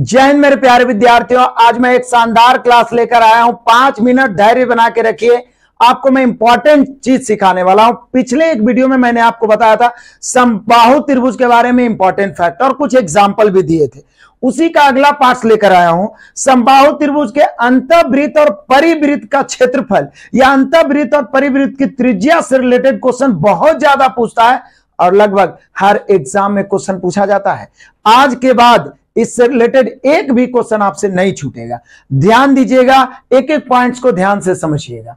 जय हिंद मेरे प्यारे विद्यार्थियों आज मैं एक शानदार क्लास लेकर आया हूं पांच मिनट धैर्य बना के रखिए आपको मैं इंपॉर्टेंट चीज सिखाने वाला हूं पिछले एक वीडियो में मैंने आपको बताया था संबाहु त्रिभुज के बारे में इंपॉर्टेंट फैक्ट और कुछ एग्जाम्पल भी दिए थे उसी का अगला पार्ट लेकर आया हूं संबाहु त्रिभुज के अंतवृत्त और परिवृत का क्षेत्रफल या अंतवृत्त और परिवृत की त्रिज्या से रिलेटेड क्वेश्चन बहुत ज्यादा पूछता है और लगभग हर एग्जाम में क्वेश्चन पूछा जाता है आज के बाद इससे रिलेटेड एक भी क्वेश्चन आपसे नहीं छूटेगा ध्यान दीजिएगा एक एक पॉइंट्स को ध्यान से समझिएगा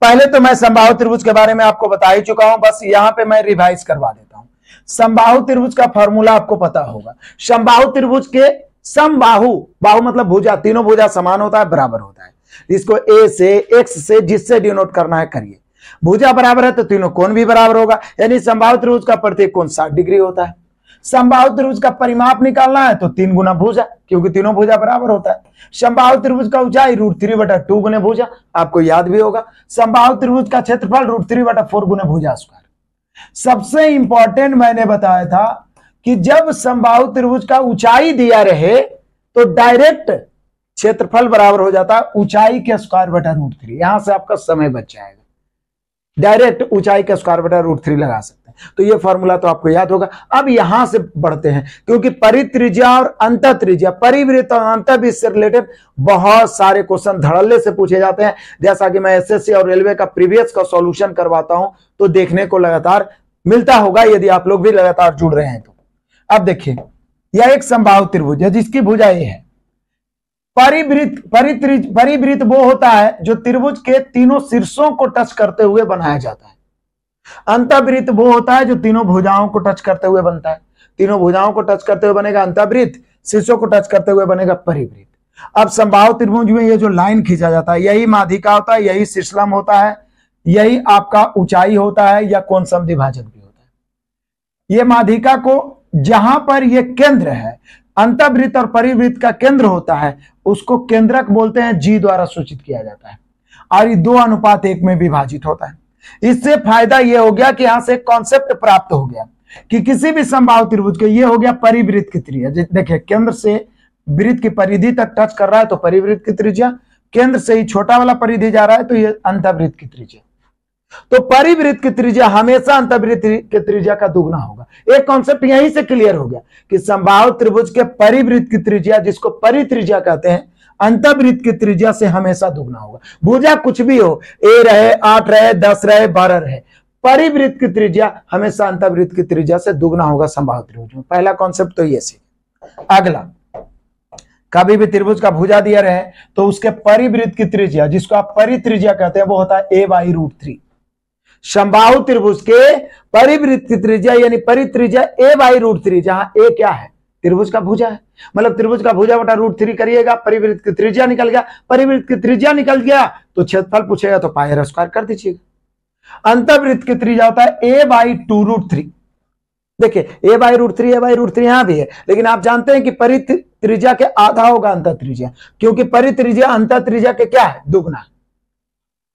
पहले तो मैं संभाव त्रिभुज के बारे में आपको बता ही चुका हूं बस यहां पे मैं रिवाइज करवा देता हूं संभाव त्रिभुज का फॉर्मूला आपको पता होगा संभाव त्रिभुज के समबाहु बाहु मतलब भुजा तीनों भुजा समान होता है बराबर होता है इसको ए से एक्स से जिससे डिनोट करना है करिए भुजा बराबर है तो तीनों कोण भी बराबर होगा यानी संभाव त्रिभुज का प्रत्येक कोण 60 डिग्री होता है संभाव त्रिभुज का परिमाप निकालना है तो तीन गुना भूजा क्योंकि तीनों भूजा बराबर होता है संभाव त्रिभुज का ऊंचाई रूट थ्री बटा टू गुने भूजा आपको याद भी होगा संभाव त्रिभुज का क्षेत्रफल रूट थ्री बटा फोर गुने भूजा स्क्वायर सबसे इंपॉर्टेंट मैंने बताया था कि जब संभाव त्रिभुज का ऊंचाई दिया रहे तो डायरेक्ट क्षेत्रफल बराबर हो जाता है ऊंचाई के स्क्वायर बटा रूट थ्री यहां से आपका समय बच जाएगा डायरेक्ट ऊंचाई का स्क्वायर बटा रूट थ्री लगा सकते हैं तो ये फॉर्मूला तो आपको याद होगा अब यहां से बढ़ते हैं क्योंकि परित्रिज्या और अंत त्रिजिया परिवृत्त और अंत से रिलेटेड बहुत सारे क्वेश्चन धड़ल्ले से पूछे जाते हैं जैसा कि मैं एसएससी और रेलवे का प्रीवियस का सोल्यूशन करवाता हूं तो देखने को लगातार मिलता होगा यदि आप लोग भी लगातार जुड़ रहे हैं तो अब देखिए यह एक संभाव त्रिभुज है जिसकी भुजा ये है परिवृत परित्रिज परिवृत वो होता है जो त्रिभुज के तीनों शीर्षों को टच करते हुए बनाया जाता है अंतवृत्त वो होता है जो तीनों भुजाओं को टच करते हुए बनता है तीनों भुजाओं को टच करते हुए बनेगा अंतवृत्त शीर्षों को टच करते हुए बनेगा परिवृत्त अब संभाव त्रिभुज में ये जो लाइन खींचा जाता है यही माधिका होता है यही शीर्षलम होता है यही आपका ऊंचाई होता है या कौन विभाजन भी होता है ये माधिका को जहां पर यह केंद्र है अंतवृत्त और परिवृत्त का केंद्र होता है उसको केंद्रक बोलते हैं जी द्वारा सूचित किया जाता है और ये दो अनुपात एक में विभाजित होता है इससे फायदा यह हो गया कि यहां से कॉन्सेप्ट प्राप्त हो गया कि किसी भी संभाव त्रिभुज के ये हो गया परिवृत्त की त्रिज्या देखिए केंद्र से वृत्त की परिधि तक टच कर रहा है तो परिवृत्त की त्रिज्या केंद्र से ही छोटा वाला परिधि जा रहा है तो ये अंतवृत्त की त्रिज्या तो परिवृत्त की त्रिज्या हमेशा अंतवृत्त के त्रिज्या का दुगना होगा एक कॉन्सेप्ट यहीं से क्लियर हो गया कि संभाव त्रिभुज के परिवृत्त की त्रिज्या जिसको परित्रिज्या कहते हैं अंतवृत्त की त्रिज्या से हमेशा दुगना होगा भुजा कुछ भी हो ए रहे आठ रहे दस रहे बारह रहे परिवृत्त की त्रिज्या हमेशा अंतवृत्त की त्रिज्या से दुगना होगा संभाव त्रिभुज में पहला कॉन्सेप्ट तो ये सीख अगला कभी भी त्रिभुज का भुजा दिया रहे तो उसके परिवृत्त की त्रिज्या जिसको आप परित्रिज्या कहते हैं वो होता है ए बाई रूट थ्री संबाहु त्रिभुज के परिवृत्ति त्रिज्या यानी परित्रिज्या ए बाई रूट थ्री जहां ए क्या है त्रिभुज का भुजा है मतलब त्रिभुज का भुजा बटा रूट थ्री करिएगा परिवृत्त की त्रिज्या निकल गया परिवृत्त की त्रिज्या निकल गया तो क्षेत्रफल पूछेगा तो पायर स्क्वायर कर दीजिएगा अंतर्वृत्त की त्रिज्या होता है A by two root three देखिये A by root three A by root three यहां भी है लेकिन आप जानते हैं कि परित्रिज्या के आधा होगा अंतर त्रिज्या क्योंकि परित्रिज्या अंतर त्रिज्या के क्या है दुगना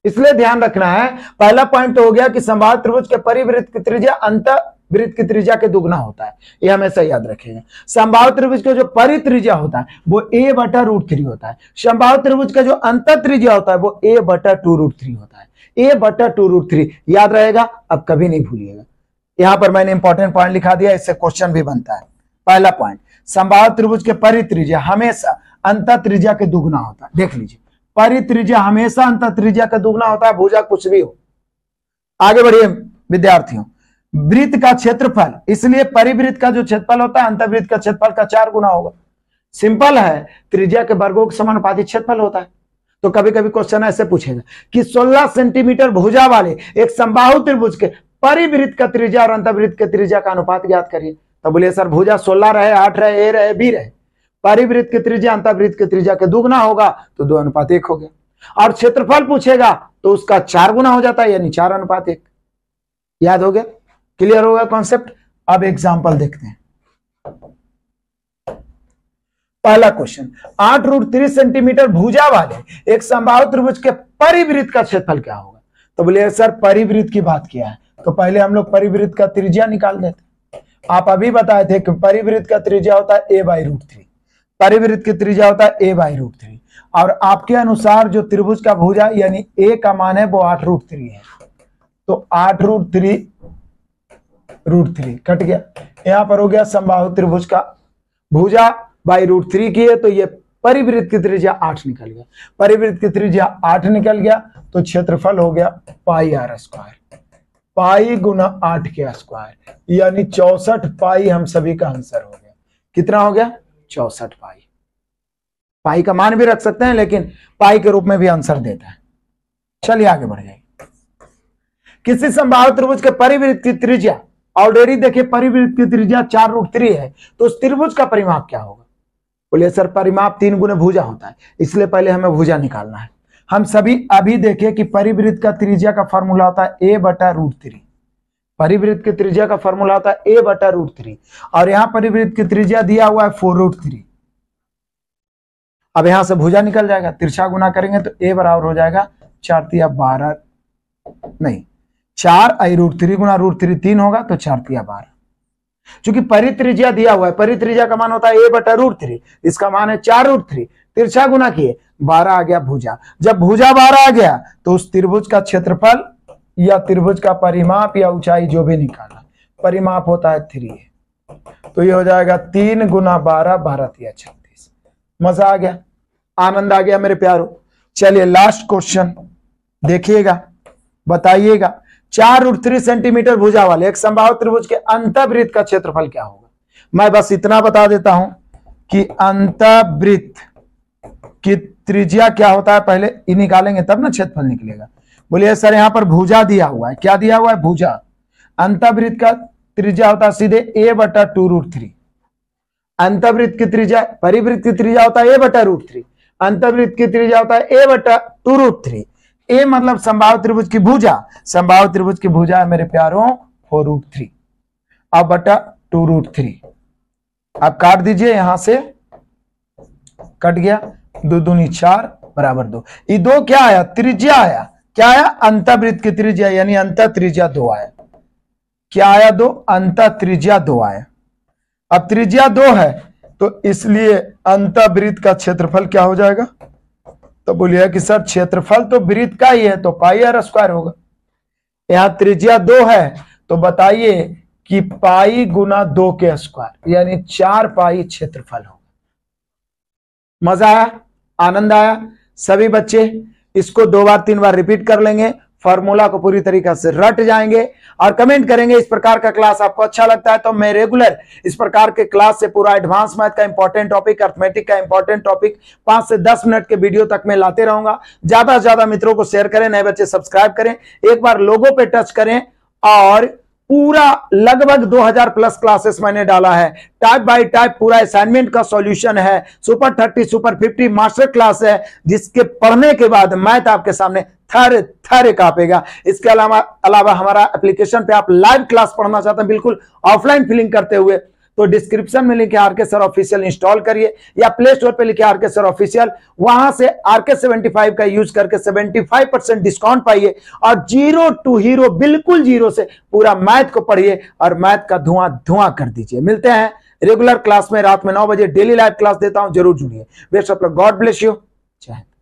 इसलिए ध्यान रखना है पहला पॉइंट हो गया कि संवाद त्रिभुज के परिवृत्त की त्रिज्या अंत वृत्त की त्रिज्या के दुगना होता है यह हमेशा याद रखेंगे संभाव त्रिभुज का जो परित्रिज्या होता है वो ए बटा रूट थ्री होता है संभाव त्रिभुज का जो अंत त्रिज्या होता है वो ए बटा टू रूट थ्री होता है ए बटा टू रूट थ्री याद रहेगा अब कभी नहीं भूलिएगा यहां पर मैंने इंपॉर्टेंट पॉइंट लिखा दिया इससे क्वेश्चन भी बनता है पहला पॉइंट संभाव त्रिभुज के परित्रिज्या हमेशा अंत त्रिज्या के दुगना होता है देख लीजिए परित्रिज्या हमेशा अंत त्रिज्या का दुगना होता है भुजा कुछ भी हो आगे बढ़िए विद्यार्थियों वृत्त का क्षेत्रफल इसलिए परिवृत्त का जो क्षेत्रफल होता है अंतर्वृत्त का क्षेत्रफल का चार गुना होगा सिंपल है त्रिज्या के वर्गों के समानुपाती क्षेत्रफल होता है तो कभी कभी क्वेश्चन ऐसे पूछेगा कि 16 सेंटीमीटर भुजा वाले एक संबाहु त्रिभुज के परिवृत्त का त्रिज्या और अंतर्वृत्त के त्रिज्या का अनुपात ज्ञात करिए तो बोलिए सर भुजा सोलह रहे आठ रहे ए रहे बी रहे परिवृत्त की त्रिज्या अंतरवृत्त की त्रिज्या के दुगुना होगा तो दो अनुपात एक हो गया और क्षेत्रफल पूछेगा तो उसका चार गुना हो जाता है यानी चार अनुपात एक याद हो गया क्लियर होगा कॉन्सेप्ट अब एग्जाम्पल देखते हैं पहला क्वेश्चन आठ रूट तीस सेंटीमीटर भुजा वाले एक संभाव त्रिभुज के परिवृत्त का क्षेत्रफल क्या होगा तो बोले सर परिवृत्त की बात किया है तो पहले हम लोग परिवृत्त का त्रिज्या निकाल देते आप अभी बताए थे कि परिवृत्त का त्रिज्या होता है ए बाई रूट थ्री परिवृत्त की त्रिज्या होता है ए बाई रूट थ्री और आपके अनुसार जो त्रिभुज का भुजा यानी ए का मान है वो आठ रूट थ्री है तो आठ root three root three cut गया यहां पर हो गया संभाव त्रिभुज का भुजा बाई रूट थ्री की है तो ये परिवृत्त की त्रिज्या आठ निकल गया परिवृत्त की त्रिज्या आठ निकल गया तो क्षेत्रफल हो गया पाई आर स्क्वायर पाई गुना आठ के स्क्वायर यानी चौसठ पाई हम सभी का आंसर हो गया कितना हो गया चौसठ पाई पाई का मान भी रख सकते हैं लेकिन पाई के रूप में भी आंसर देता है चलिए आगे बढ़ जाइए किसी संभावित त्रिभुज के परिवृत्त की त्रिज्या ऑर्डरी देखिए परिवृत्त की त्रिज्या चार रूट थ्री है तो उस त्रिभुज का परिमाप क्या होगा बोलिए सर परिमाप तीन गुने भूजा होता है इसलिए पहले हमें भूजा निकालना है हम सभी अभी देखे कि परिवृत्त का त्रिज्या का फॉर्मूला होता है ए बटा रूट थ्री परिवृत्त की त्रिज्या का फॉर्मूला होता है ए बटा रूट थ्री और यहां परिवृत्त की त्रिज्या दिया हुआ है फोर रूट थ्री अब यहां से भुजा निकल जाएगा तिरछा गुना करेंगे तो ए बराबर हो जाएगा चार तिया बारह नहीं चार आई रूट थ्री गुना रूट थ्री तीन होगा तो चार तिया बारह चूंकि परित्रिज्या दिया हुआ है परित्रिज्या का मान होता है ए बटा रूट थ्री इसका मान है चार रूट थ्री तिरछा गुना किए बारह आ गया भुजा जब भुजा बारह आ गया तो उस त्रिभुज का क्षेत्रफल या त्रिभुज का परिमाप या ऊंचाई जो भी निकाला परिमाप होता है थ्री तो ये हो जाएगा तीन गुना बारह भारत या छत्तीस मजा आ गया आनंद आ गया मेरे प्यारो चलिए लास्ट क्वेश्चन देखिएगा बताइएगा चार और थ्री सेंटीमीटर भुजा वाले एक संभाव त्रिभुज के अंतवृत्त का क्षेत्रफल क्या होगा मैं बस इतना बता देता हूं कि अंतवृत्त की त्रिज्या क्या होता है पहले ये निकालेंगे तब ना क्षेत्रफल निकलेगा बोलिए सर यहां पर भुजा दिया हुआ है क्या दिया हुआ है भुजा अंतवृत्त का त्रिज्या होता है सीधे ए बटा टू रूट थ्री अंतवृत्त की त्रिज्या परिवृत्त की त्रिज्या होता है ए बटा रूट थ्री अंतवृत्त की त्रिज्या होता है ए बटा टू रूट थ्री ए मतलब संभाव त्रिभुज की भुजा संभाव त्रिभुज की भुजा है मेरे प्यारों फोर रूट थ्री अब बटा टू रूट थ्री आप काट दीजिए यहां से कट गया दो दूनी चार बराबर दो ये दो क्या आया त्रिज्या आया क्या आया अंतवृत्त की त्रिज्या यानी अंत त्रिज्या दो आया क्या आया दो अंत त्रिज्या दो आया अब त्रिज्या दो है तो इसलिए अंतवृत्त का क्षेत्रफल क्या हो जाएगा तो बोलिए कि सर क्षेत्रफल तो वृत्त का ही है तो पाई आर स्क्वायर होगा यहां त्रिज्या दो है तो बताइए कि पाई गुना दो के स्क्वायर यानी चार पाई क्षेत्रफल होगा मजा आया आनंद आया सभी बच्चे इसको दो बार तीन बार रिपीट कर लेंगे फॉर्मूला को पूरी तरीके से रट जाएंगे और कमेंट करेंगे इस प्रकार का क्लास आपको अच्छा लगता है तो मैं रेगुलर इस प्रकार के क्लास से पूरा एडवांस मैथ का इंपॉर्टेंट टॉपिक अर्थमेटिक का इंपॉर्टेंट टॉपिक पांच से दस मिनट के वीडियो तक मैं लाते रहूंगा ज्यादा से ज्यादा मित्रों को शेयर करें नए बच्चे सब्सक्राइब करें एक बार लोगों पर टच करें और पूरा लगभग 2000 प्लस क्लासेस मैंने डाला है टाइप बाय टाइप पूरा असाइनमेंट का सॉल्यूशन है सुपर 30 सुपर 50 मास्टर क्लास है जिसके पढ़ने के बाद मैथ आपके सामने थर थर कापेगा इसके अलावा अलावा हमारा एप्लीकेशन पे आप लाइव क्लास पढ़ना चाहते हैं बिल्कुल ऑफलाइन फिलिंग करते हुए तो डिस्क्रिप्शन में लिखे आरके सर ऑफिशियल इंस्टॉल करिए या प्ले स्टोर पर लिखे आरके सर ऑफिशियल वहां से आरके फाइव का यूज करके फाइव परसेंट डिस्काउंट पाइए और जीरो टू हीरो बिल्कुल जीरो से पूरा मैथ को पढ़िए और मैथ का धुआं धुआं कर दीजिए मिलते हैं रेगुलर क्लास में रात में नौ बजे डेली लाइव क्लास देता हूं जरूर जुड़िए best of God bless you जय